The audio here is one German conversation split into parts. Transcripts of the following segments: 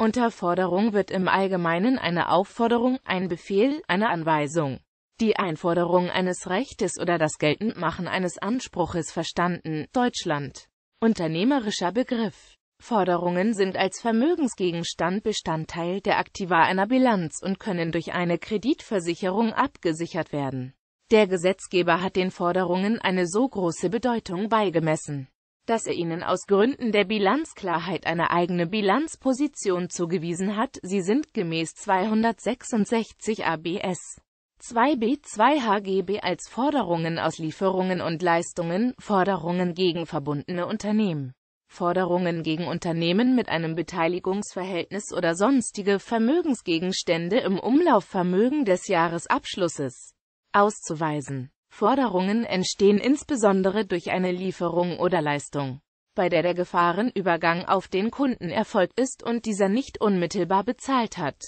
Unter Forderung wird im Allgemeinen eine Aufforderung, ein Befehl, eine Anweisung, die Einforderung eines Rechtes oder das Geltendmachen eines Anspruches verstanden. Deutschland. Unternehmerischer Begriff. Forderungen sind als Vermögensgegenstand Bestandteil der Aktiva einer Bilanz und können durch eine Kreditversicherung abgesichert werden. Der Gesetzgeber hat den Forderungen eine so große Bedeutung beigemessen dass er ihnen aus Gründen der Bilanzklarheit eine eigene Bilanzposition zugewiesen hat, sie sind gemäß 266 ABS 2b2 HGB als Forderungen aus Lieferungen und Leistungen, Forderungen gegen verbundene Unternehmen, Forderungen gegen Unternehmen mit einem Beteiligungsverhältnis oder sonstige Vermögensgegenstände im Umlaufvermögen des Jahresabschlusses auszuweisen. Forderungen entstehen insbesondere durch eine Lieferung oder Leistung, bei der der Gefahrenübergang auf den Kunden erfolgt ist und dieser nicht unmittelbar bezahlt hat.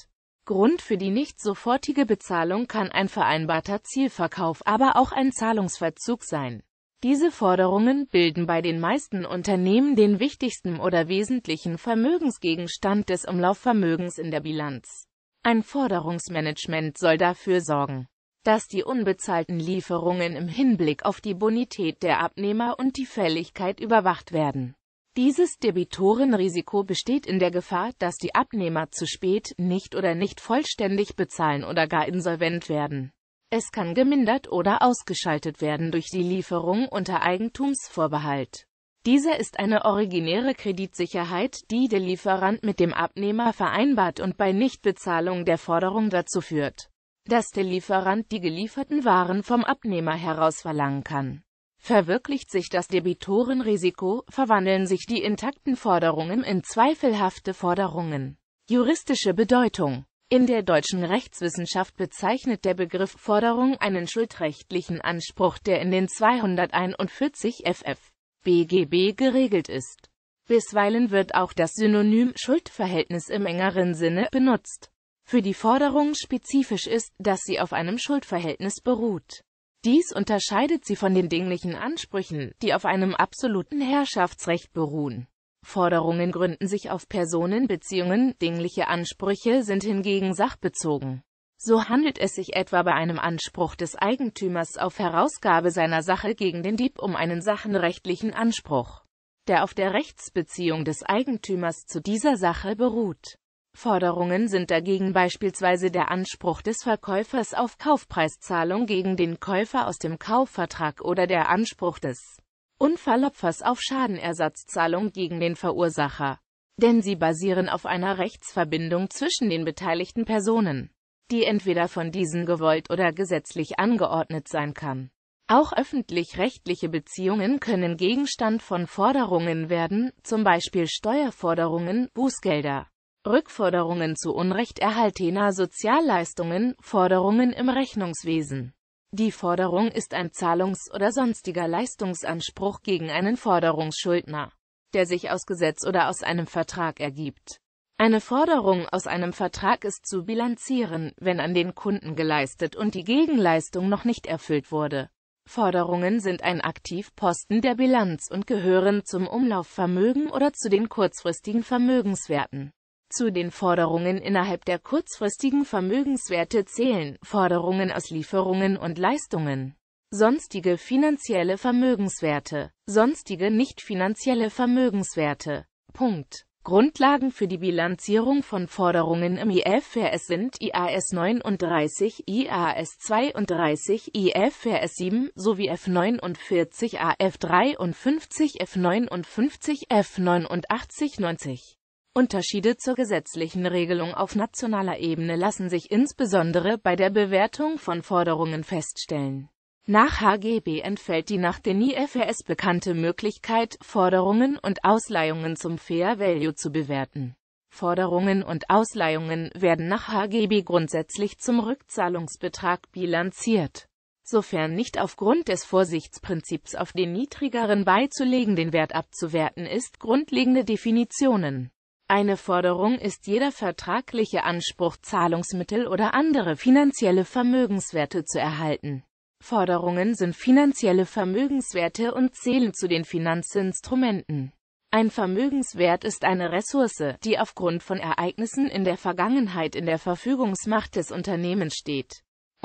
Grund für die nicht sofortige Bezahlung kann ein vereinbarter Zielverkauf, aber auch ein Zahlungsverzug sein. Diese Forderungen bilden bei den meisten Unternehmen den wichtigsten oder wesentlichen Vermögensgegenstand des Umlaufvermögens in der Bilanz. Ein Forderungsmanagement soll dafür sorgen, dass die unbezahlten Lieferungen im Hinblick auf die Bonität der Abnehmer und die Fälligkeit überwacht werden. Dieses Debitorenrisiko besteht in der Gefahr, dass die Abnehmer zu spät, nicht oder nicht vollständig bezahlen oder gar insolvent werden. Es kann gemindert oder ausgeschaltet werden durch die Lieferung unter Eigentumsvorbehalt. Dieser ist eine originäre Kreditsicherheit, die der Lieferant mit dem Abnehmer vereinbart und bei Nichtbezahlung der Forderung dazu führt dass der Lieferant die gelieferten Waren vom Abnehmer heraus verlangen kann. Verwirklicht sich das Debitorenrisiko, verwandeln sich die intakten Forderungen in zweifelhafte Forderungen. Juristische Bedeutung In der deutschen Rechtswissenschaft bezeichnet der Begriff Forderung einen schuldrechtlichen Anspruch, der in den 241 FF BGB geregelt ist. Bisweilen wird auch das Synonym Schuldverhältnis im engeren Sinne benutzt für die Forderung spezifisch ist, dass sie auf einem Schuldverhältnis beruht. Dies unterscheidet sie von den dinglichen Ansprüchen, die auf einem absoluten Herrschaftsrecht beruhen. Forderungen gründen sich auf Personenbeziehungen, dingliche Ansprüche sind hingegen sachbezogen. So handelt es sich etwa bei einem Anspruch des Eigentümers auf Herausgabe seiner Sache gegen den Dieb um einen sachenrechtlichen Anspruch, der auf der Rechtsbeziehung des Eigentümers zu dieser Sache beruht. Forderungen sind dagegen beispielsweise der Anspruch des Verkäufers auf Kaufpreiszahlung gegen den Käufer aus dem Kaufvertrag oder der Anspruch des Unfallopfers auf Schadenersatzzahlung gegen den Verursacher. Denn sie basieren auf einer Rechtsverbindung zwischen den beteiligten Personen, die entweder von diesen gewollt oder gesetzlich angeordnet sein kann. Auch öffentlich-rechtliche Beziehungen können Gegenstand von Forderungen werden, zum Beispiel Steuerforderungen, Bußgelder. Rückforderungen zu Unrecht erhaltener Sozialleistungen, Forderungen im Rechnungswesen. Die Forderung ist ein Zahlungs- oder sonstiger Leistungsanspruch gegen einen Forderungsschuldner, der sich aus Gesetz oder aus einem Vertrag ergibt. Eine Forderung aus einem Vertrag ist zu bilanzieren, wenn an den Kunden geleistet und die Gegenleistung noch nicht erfüllt wurde. Forderungen sind ein Aktivposten der Bilanz und gehören zum Umlaufvermögen oder zu den kurzfristigen Vermögenswerten zu den Forderungen innerhalb der kurzfristigen Vermögenswerte zählen, Forderungen aus Lieferungen und Leistungen. Sonstige finanzielle Vermögenswerte. Sonstige nicht finanzielle Vermögenswerte. Punkt. Grundlagen für die Bilanzierung von Forderungen im IFRS sind IAS 39, IAS 32, IFRS 7 sowie F49, AF53, F59, F89, 90. Unterschiede zur gesetzlichen Regelung auf nationaler Ebene lassen sich insbesondere bei der Bewertung von Forderungen feststellen. Nach HGB entfällt die nach den IFRS bekannte Möglichkeit, Forderungen und Ausleihungen zum Fair Value zu bewerten. Forderungen und Ausleihungen werden nach HGB grundsätzlich zum Rückzahlungsbetrag bilanziert, sofern nicht aufgrund des Vorsichtsprinzips auf den niedrigeren beizulegenden Wert abzuwerten ist, grundlegende Definitionen eine Forderung ist jeder vertragliche Anspruch, Zahlungsmittel oder andere finanzielle Vermögenswerte zu erhalten. Forderungen sind finanzielle Vermögenswerte und zählen zu den Finanzinstrumenten. Ein Vermögenswert ist eine Ressource, die aufgrund von Ereignissen in der Vergangenheit in der Verfügungsmacht des Unternehmens steht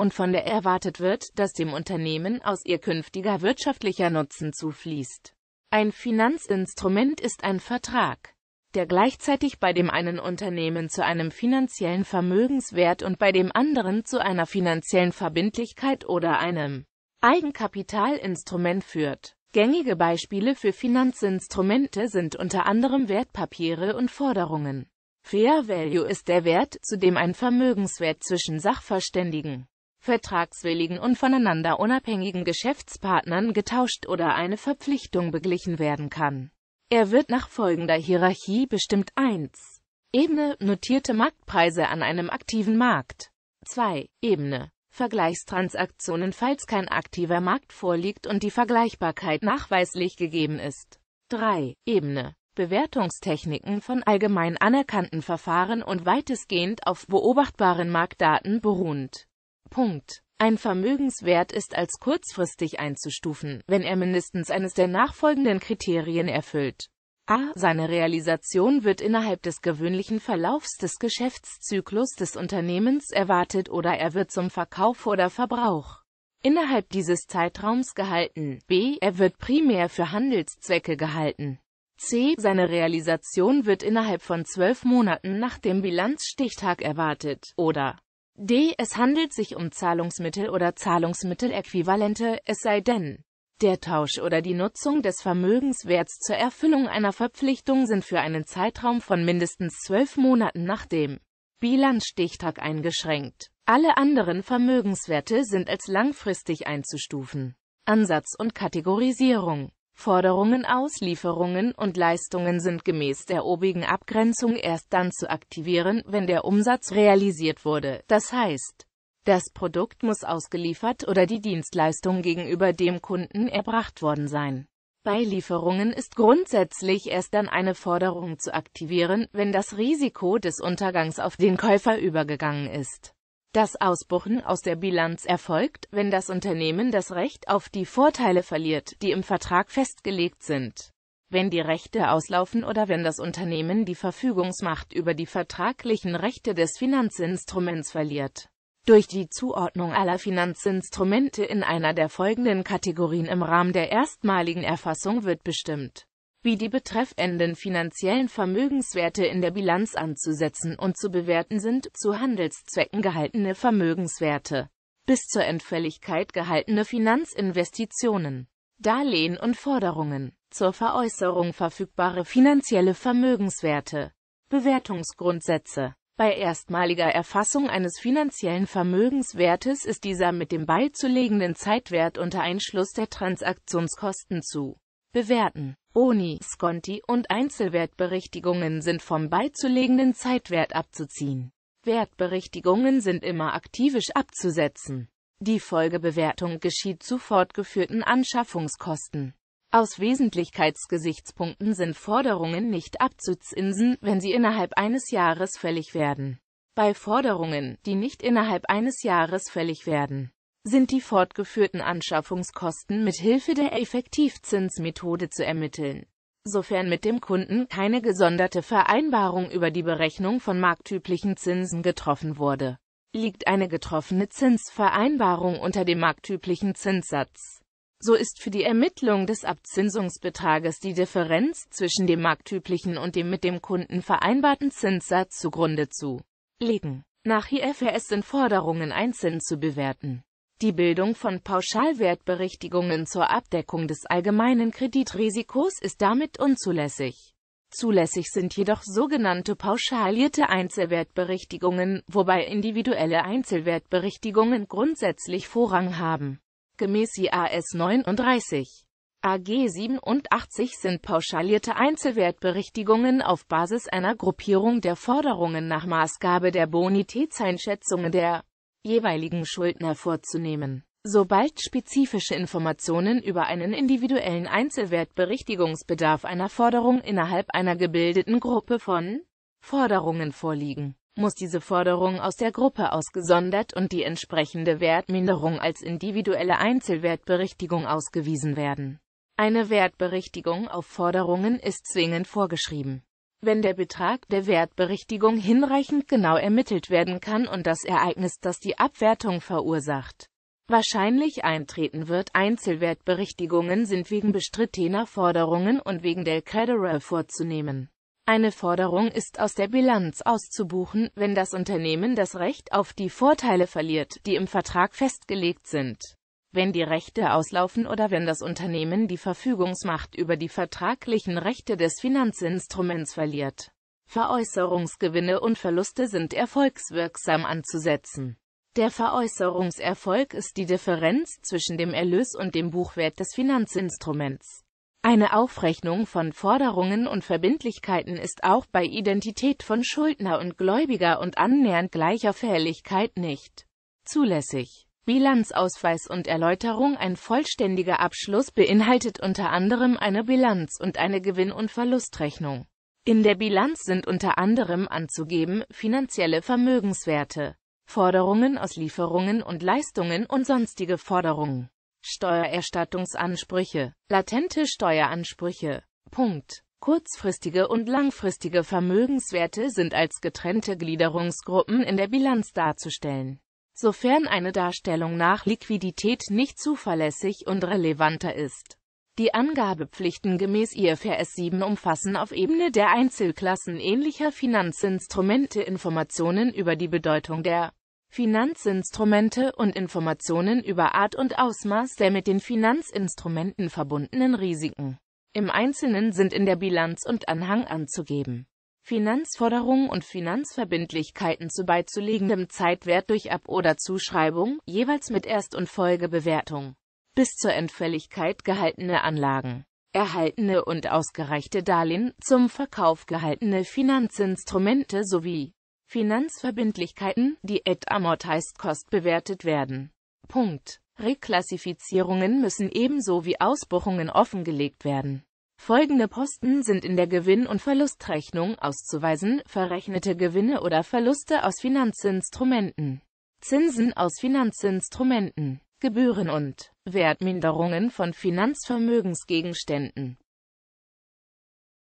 und von der erwartet wird, dass dem Unternehmen aus ihr künftiger wirtschaftlicher Nutzen zufließt. Ein Finanzinstrument ist ein Vertrag der gleichzeitig bei dem einen Unternehmen zu einem finanziellen Vermögenswert und bei dem anderen zu einer finanziellen Verbindlichkeit oder einem Eigenkapitalinstrument führt. Gängige Beispiele für Finanzinstrumente sind unter anderem Wertpapiere und Forderungen. Fair Value ist der Wert, zu dem ein Vermögenswert zwischen Sachverständigen, vertragswilligen und voneinander unabhängigen Geschäftspartnern getauscht oder eine Verpflichtung beglichen werden kann. Er wird nach folgender Hierarchie bestimmt 1. Ebene notierte Marktpreise an einem aktiven Markt. 2. Ebene Vergleichstransaktionen, falls kein aktiver Markt vorliegt und die Vergleichbarkeit nachweislich gegeben ist. 3. Ebene Bewertungstechniken von allgemein anerkannten Verfahren und weitestgehend auf beobachtbaren Marktdaten beruhend. Punkt. Ein Vermögenswert ist als kurzfristig einzustufen, wenn er mindestens eines der nachfolgenden Kriterien erfüllt. A. Seine Realisation wird innerhalb des gewöhnlichen Verlaufs des Geschäftszyklus des Unternehmens erwartet oder er wird zum Verkauf oder Verbrauch innerhalb dieses Zeitraums gehalten. B. Er wird primär für Handelszwecke gehalten. C. Seine Realisation wird innerhalb von zwölf Monaten nach dem Bilanzstichtag erwartet oder D. Es handelt sich um Zahlungsmittel oder Zahlungsmitteläquivalente, es sei denn, der Tausch oder die Nutzung des Vermögenswerts zur Erfüllung einer Verpflichtung sind für einen Zeitraum von mindestens zwölf Monaten nach dem Bilanzstichtag eingeschränkt. Alle anderen Vermögenswerte sind als langfristig einzustufen. Ansatz und Kategorisierung Forderungen, aus Lieferungen und Leistungen sind gemäß der obigen Abgrenzung erst dann zu aktivieren, wenn der Umsatz realisiert wurde, das heißt, das Produkt muss ausgeliefert oder die Dienstleistung gegenüber dem Kunden erbracht worden sein. Bei Lieferungen ist grundsätzlich erst dann eine Forderung zu aktivieren, wenn das Risiko des Untergangs auf den Käufer übergegangen ist. Das Ausbuchen aus der Bilanz erfolgt, wenn das Unternehmen das Recht auf die Vorteile verliert, die im Vertrag festgelegt sind. Wenn die Rechte auslaufen oder wenn das Unternehmen die Verfügungsmacht über die vertraglichen Rechte des Finanzinstruments verliert. Durch die Zuordnung aller Finanzinstrumente in einer der folgenden Kategorien im Rahmen der erstmaligen Erfassung wird bestimmt, wie die betreffenden finanziellen Vermögenswerte in der Bilanz anzusetzen und zu bewerten sind, zu Handelszwecken gehaltene Vermögenswerte, bis zur Entfälligkeit gehaltene Finanzinvestitionen, Darlehen und Forderungen, zur Veräußerung verfügbare finanzielle Vermögenswerte, Bewertungsgrundsätze. Bei erstmaliger Erfassung eines finanziellen Vermögenswertes ist dieser mit dem beizulegenden Zeitwert unter Einschluss der Transaktionskosten zu Bewerten. Boni, Skonti und Einzelwertberichtigungen sind vom beizulegenden Zeitwert abzuziehen. Wertberichtigungen sind immer aktivisch abzusetzen. Die Folgebewertung geschieht zu fortgeführten Anschaffungskosten. Aus Wesentlichkeitsgesichtspunkten sind Forderungen nicht abzuzinsen, wenn sie innerhalb eines Jahres fällig werden. Bei Forderungen, die nicht innerhalb eines Jahres fällig werden, sind die fortgeführten Anschaffungskosten mit Hilfe der Effektivzinsmethode zu ermitteln. Sofern mit dem Kunden keine gesonderte Vereinbarung über die Berechnung von marktüblichen Zinsen getroffen wurde, liegt eine getroffene Zinsvereinbarung unter dem marktüblichen Zinssatz. So ist für die Ermittlung des Abzinsungsbetrages die Differenz zwischen dem marktüblichen und dem mit dem Kunden vereinbarten Zinssatz zugrunde zu legen. Nach IFRS sind Forderungen einzeln zu bewerten die Bildung von Pauschalwertberichtigungen zur Abdeckung des allgemeinen Kreditrisikos ist damit unzulässig. Zulässig sind jedoch sogenannte pauschalierte Einzelwertberichtigungen, wobei individuelle Einzelwertberichtigungen grundsätzlich Vorrang haben. Gemäß IAS 39 AG 87 sind pauschalierte Einzelwertberichtigungen auf Basis einer Gruppierung der Forderungen nach Maßgabe der Bonitätseinschätzungen der jeweiligen Schuldner vorzunehmen. Sobald spezifische Informationen über einen individuellen Einzelwertberichtigungsbedarf einer Forderung innerhalb einer gebildeten Gruppe von Forderungen vorliegen, muss diese Forderung aus der Gruppe ausgesondert und die entsprechende Wertminderung als individuelle Einzelwertberichtigung ausgewiesen werden. Eine Wertberichtigung auf Forderungen ist zwingend vorgeschrieben. Wenn der Betrag der Wertberichtigung hinreichend genau ermittelt werden kann und das Ereignis, das die Abwertung verursacht, wahrscheinlich eintreten wird. Einzelwertberichtigungen sind wegen bestrittener Forderungen und wegen der Credorer vorzunehmen. Eine Forderung ist aus der Bilanz auszubuchen, wenn das Unternehmen das Recht auf die Vorteile verliert, die im Vertrag festgelegt sind wenn die Rechte auslaufen oder wenn das Unternehmen die Verfügungsmacht über die vertraglichen Rechte des Finanzinstruments verliert. Veräußerungsgewinne und Verluste sind erfolgswirksam anzusetzen. Der Veräußerungserfolg ist die Differenz zwischen dem Erlös und dem Buchwert des Finanzinstruments. Eine Aufrechnung von Forderungen und Verbindlichkeiten ist auch bei Identität von Schuldner und Gläubiger und annähernd gleicher Fälligkeit nicht zulässig. Bilanzausweis und Erläuterung Ein vollständiger Abschluss beinhaltet unter anderem eine Bilanz und eine Gewinn- und Verlustrechnung. In der Bilanz sind unter anderem anzugeben finanzielle Vermögenswerte, Forderungen aus Lieferungen und Leistungen und sonstige Forderungen, Steuererstattungsansprüche, latente Steueransprüche. Punkt. Kurzfristige und langfristige Vermögenswerte sind als getrennte Gliederungsgruppen in der Bilanz darzustellen sofern eine Darstellung nach Liquidität nicht zuverlässig und relevanter ist. Die Angabepflichten gemäß IFRS 7 umfassen auf Ebene der Einzelklassen ähnlicher Finanzinstrumente Informationen über die Bedeutung der Finanzinstrumente und Informationen über Art und Ausmaß der mit den Finanzinstrumenten verbundenen Risiken. Im Einzelnen sind in der Bilanz und Anhang anzugeben. Finanzforderungen und Finanzverbindlichkeiten zu beizulegendem Zeitwert durch Ab- oder Zuschreibung, jeweils mit Erst- und Folgebewertung. Bis zur Entfälligkeit gehaltene Anlagen. Erhaltene und ausgereichte Darlehen, zum Verkauf gehaltene Finanzinstrumente sowie Finanzverbindlichkeiten, die at Amortized Cost bewertet werden. Punkt. Reklassifizierungen müssen ebenso wie Ausbuchungen offengelegt werden. Folgende Posten sind in der Gewinn- und Verlustrechnung auszuweisen, verrechnete Gewinne oder Verluste aus Finanzinstrumenten, Zinsen aus Finanzinstrumenten, Gebühren und Wertminderungen von Finanzvermögensgegenständen.